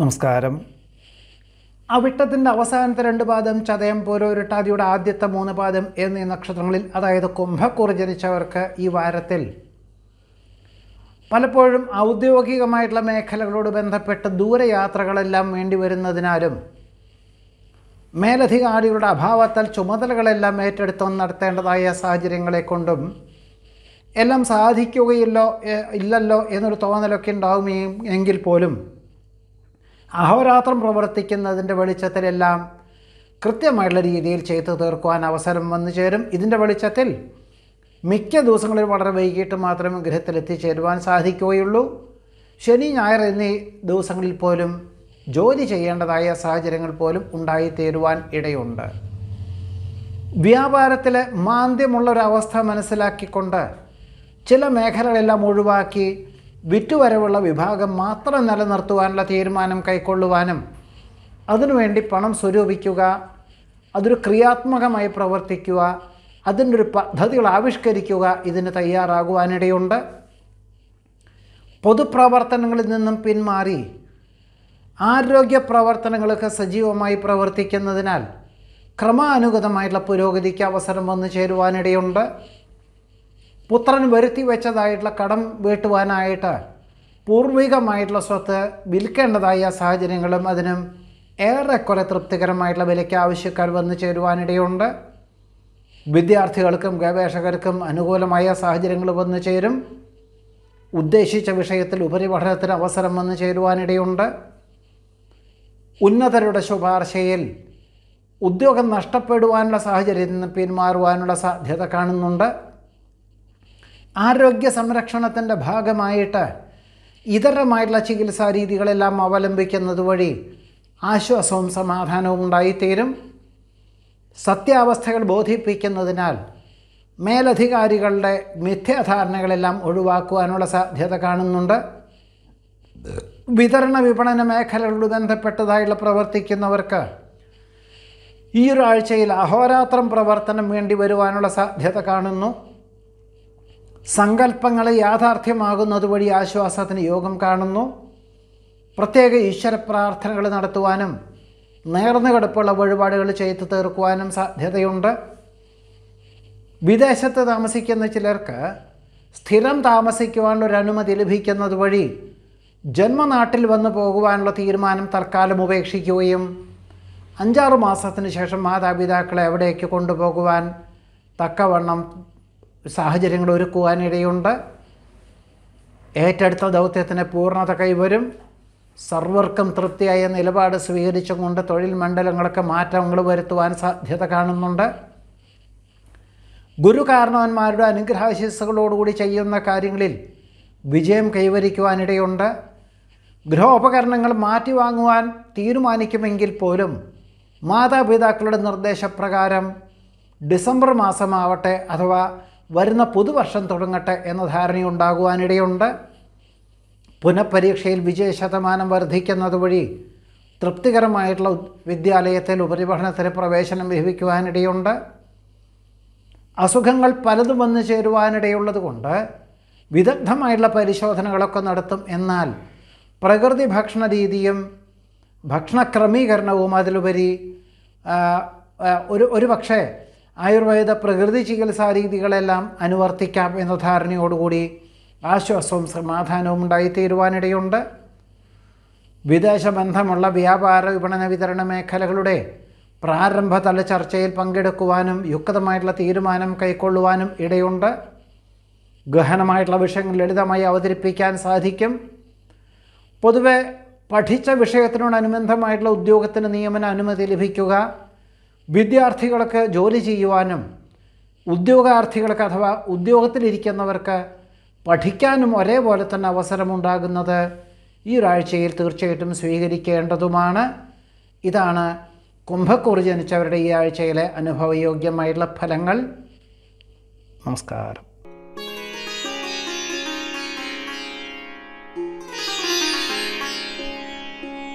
നമസ്കാരം വിട്ടത്തിൻ്റെ അവസാനത്തെ രണ്ട് പാദം ചതയം പോരോരുട്ടാതിയുടെ ആദ്യത്തെ മൂന്ന് പാദം എന്നീ നക്ഷത്രങ്ങളിൽ അതായത് കുംഭക്കൂർ ജനിച്ചവർക്ക് ഈ വാരത്തിൽ പലപ്പോഴും ഔദ്യോഗികമായിട്ടുള്ള മേഖലകളോട് ബന്ധപ്പെട്ട് ദൂരയാത്രകളെല്ലാം വേണ്ടി വരുന്നതിനാലും മേലധികാരികളുടെ അഭാവത്താൽ ചുമതലകളെല്ലാം ഏറ്റെടുത്ത് നടത്തേണ്ടതായ സാഹചര്യങ്ങളെ കൊണ്ടും എല്ലാം സാധിക്കുകയില്ലോ ഇല്ലല്ലോ എന്നൊരു തോന്നലൊക്കെ ഉണ്ടാവും എങ്കിൽ പോലും അഹോരാത്രം പ്രവർത്തിക്കുന്നതിൻ്റെ വെളിച്ചത്തിലെല്ലാം കൃത്യമായിട്ടുള്ള രീതിയിൽ ചെയ്തു തീർക്കുവാൻ അവസരം വന്നു ചേരും ഇതിൻ്റെ വെളിച്ചത്തിൽ മിക്ക ദിവസങ്ങളിൽ വളരെ വൈകിട്ട് മാത്രമേ ഗൃഹത്തിൽ എത്തിച്ചേരുവാൻ സാധിക്കുകയുള്ളൂ ശനി ഞായർ എന്നീ ദിവസങ്ങളിൽ പോലും ജോലി ചെയ്യേണ്ടതായ സാഹചര്യങ്ങൾ പോലും ഉണ്ടായിത്തീരുവാൻ ഇടയുണ്ട് വ്യാപാരത്തിലെ മാന്ദ്യമുള്ള മനസ്സിലാക്കിക്കൊണ്ട് ചില മേഖലകളെല്ലാം ഒഴിവാക്കി വിറ്റുവരവുള്ള വിഭാഗം മാത്രം നിലനിർത്തുവാനുള്ള തീരുമാനം കൈക്കൊള്ളുവാനും അതിനുവേണ്ടി പണം സ്വരൂപിക്കുക അതൊരു ക്രിയാത്മകമായി പ്രവർത്തിക്കുക അതിൻ്റെ ഒരു പദ്ധതികൾ ആവിഷ്കരിക്കുക ഇതിന് തയ്യാറാകുവാനിടയുണ്ട് പൊതുപ്രവർത്തനങ്ങളിൽ നിന്നും പിന്മാറി ആരോഗ്യ പ്രവർത്തനങ്ങളൊക്കെ സജീവമായി പ്രവർത്തിക്കുന്നതിനാൽ ക്രമാനുഗതമായിട്ടുള്ള പുരോഗതിക്ക് അവസരം വന്നു ചേരുവാനിടയുണ്ട് പുത്രൻ വരുത്തി വെച്ചതായിട്ടുള്ള കടം വീട്ടുവാനായിട്ട് പൂർവികമായിട്ടുള്ള സ്വത്ത് വിൽക്കേണ്ടതായ സാഹചര്യങ്ങളും അതിനും ഏറെക്കുറെ തൃപ്തികരമായിട്ടുള്ള വിലയ്ക്ക് ആവശ്യക്കാർ വന്നു ചേരുവാനിടയുണ്ട് വിദ്യാർത്ഥികൾക്കും ഗവേഷകർക്കും അനുകൂലമായ സാഹചര്യങ്ങൾ വന്നു ചേരും ഉദ്ദേശിച്ച വിഷയത്തിൽ ഉപരിപഠനത്തിന് അവസരം വന്നു ചേരുവാനിടയുണ്ട് ഉന്നതരുടെ ശുപാർശയിൽ ഉദ്യോഗം നഷ്ടപ്പെടുവാനുള്ള സാഹചര്യത്തിൽ നിന്ന് പിന്മാറുവാനുള്ള സാധ്യത കാണുന്നുണ്ട് ആരോഗ്യ സംരക്ഷണത്തിൻ്റെ ഭാഗമായിട്ട് ഇതരമായിട്ടുള്ള ചികിത്സാ രീതികളെല്ലാം അവലംബിക്കുന്നത് വഴി ആശ്വാസവും സമാധാനവും ഉണ്ടായിത്തീരും സത്യാവസ്ഥകൾ ബോധിപ്പിക്കുന്നതിനാൽ മേലധികാരികളുടെ മിഥ്യാധാരണകളെല്ലാം ഒഴിവാക്കുവാനുള്ള സാധ്യത കാണുന്നുണ്ട് വിതരണ വിപണന മേഖലകളോട് ബന്ധപ്പെട്ടതായുള്ള പ്രവർത്തിക്കുന്നവർക്ക് ഈ ഒരാഴ്ചയിൽ അഹോരാത്രം പ്രവർത്തനം വേണ്ടി വരുവാനുള്ള സാധ്യത കാണുന്നു സങ്കല്പങ്ങളെ യാഥാർത്ഥ്യമാകുന്നത് വഴി ആശ്വാസത്തിന് യോഗം കാണുന്നു പ്രത്യേക ഈശ്വര പ്രാർത്ഥനകൾ നടത്തുവാനും നേർന്നു കിടപ്പുള്ള വഴിപാടുകൾ ചെയ്തു തീർക്കുവാനും സാധ്യതയുണ്ട് വിദേശത്ത് താമസിക്കുന്ന ചിലർക്ക് സ്ഥിരം താമസിക്കുവാനുള്ള അനുമതി ലഭിക്കുന്നത് വഴി ജന്മനാട്ടിൽ വന്നു പോകുവാനുള്ള തീരുമാനം തൽക്കാലം ഉപേക്ഷിക്കുകയും അഞ്ചാറ് മാസത്തിന് ശേഷം മാതാപിതാക്കളെ എവിടേക്ക് കൊണ്ടുപോകുവാൻ തക്കവണ്ണം സാഹചര്യങ്ങൾ ഒരുക്കുവാനിടയുണ്ട് ഏറ്റെടുത്ത ദൗത്യത്തിന് പൂർണ്ണത കൈവരും സർവർക്കും തൃപ്തിയായ നിലപാട് സ്വീകരിച്ചുകൊണ്ട് തൊഴിൽ മണ്ഡലങ്ങൾക്ക് മാറ്റങ്ങൾ വരുത്തുവാൻ സാധ്യത കാണുന്നുണ്ട് ഗുരു കാരണവന്മാരുടെ അനുഗ്രഹാശിസ്സുകളോടുകൂടി ചെയ്യുന്ന കാര്യങ്ങളിൽ വിജയം കൈവരിക്കുവാനിടയുണ്ട് ഗൃഹോപകരണങ്ങൾ മാറ്റി വാങ്ങുവാൻ തീരുമാനിക്കുമെങ്കിൽ പോലും മാതാപിതാക്കളുടെ നിർദ്ദേശപ്രകാരം ഡിസംബർ മാസമാവട്ടെ അഥവാ വരുന്ന പുതുവർഷം തുടങ്ങട്ടെ എന്ന ധാരണയുണ്ടാകുവാനിടയുണ്ട് പുനഃപരീക്ഷയിൽ ശതമാനം വർദ്ധിക്കുന്നത് വഴി തൃപ്തികരമായിട്ടുള്ള വിദ്യാലയത്തിൽ ഉപരിപഠനത്തിന് പ്രവേശനം ലഭിക്കുവാനിടയുണ്ട് അസുഖങ്ങൾ പലതും വന്നു ചേരുവാനിടയുള്ളതുകൊണ്ട് വിദഗ്ധമായിട്ടുള്ള പരിശോധനകളൊക്കെ നടത്തും എന്നാൽ പ്രകൃതി ഭക്ഷണ രീതിയും ഭക്ഷണ ക്രമീകരണവും അതിലുപരി ഒരു ഒരു പക്ഷേ ആയുർവേദ പ്രകൃതി ചികിത്സാ രീതികളെല്ലാം അനുവർത്തിക്കാം എന്ന ധാരണയോടുകൂടി ആശ്വാസവും സമാധാനവും ഉണ്ടായിത്തീരുവാനിടയുണ്ട് വിദേശ ബന്ധമുള്ള വ്യാപാര വിപണന വിതരണ മേഖലകളുടെ പ്രാരംഭതല ചർച്ചയിൽ പങ്കെടുക്കുവാനും യുക്തമായിട്ടുള്ള തീരുമാനം കൈക്കൊള്ളുവാനും ഇടയുണ്ട് ഗഹനമായിട്ടുള്ള വിഷയങ്ങൾ ലളിതമായി അവതരിപ്പിക്കാൻ സാധിക്കും പൊതുവെ പഠിച്ച വിഷയത്തിനോടനുബന്ധമായിട്ടുള്ള ഉദ്യോഗത്തിന് നിയമന അനുമതി ലഭിക്കുക വിദ്യാർത്ഥികൾക്ക് ജോലി ചെയ്യുവാനും ഉദ്യോഗാർത്ഥികൾക്ക് അഥവാ ഉദ്യോഗത്തിലിരിക്കുന്നവർക്ക് പഠിക്കാനും ഒരേപോലെ തന്നെ അവസരമുണ്ടാകുന്നത് ഈ ഒരാഴ്ചയിൽ തീർച്ചയായിട്ടും സ്വീകരിക്കേണ്ടതുമാണ് ഇതാണ് കുംഭക്കൂർ ജനിച്ചവരുടെ ഈ ആഴ്ചയിലെ അനുഭവയോഗ്യമായിട്ടുള്ള ഫലങ്ങൾ നമസ്കാരം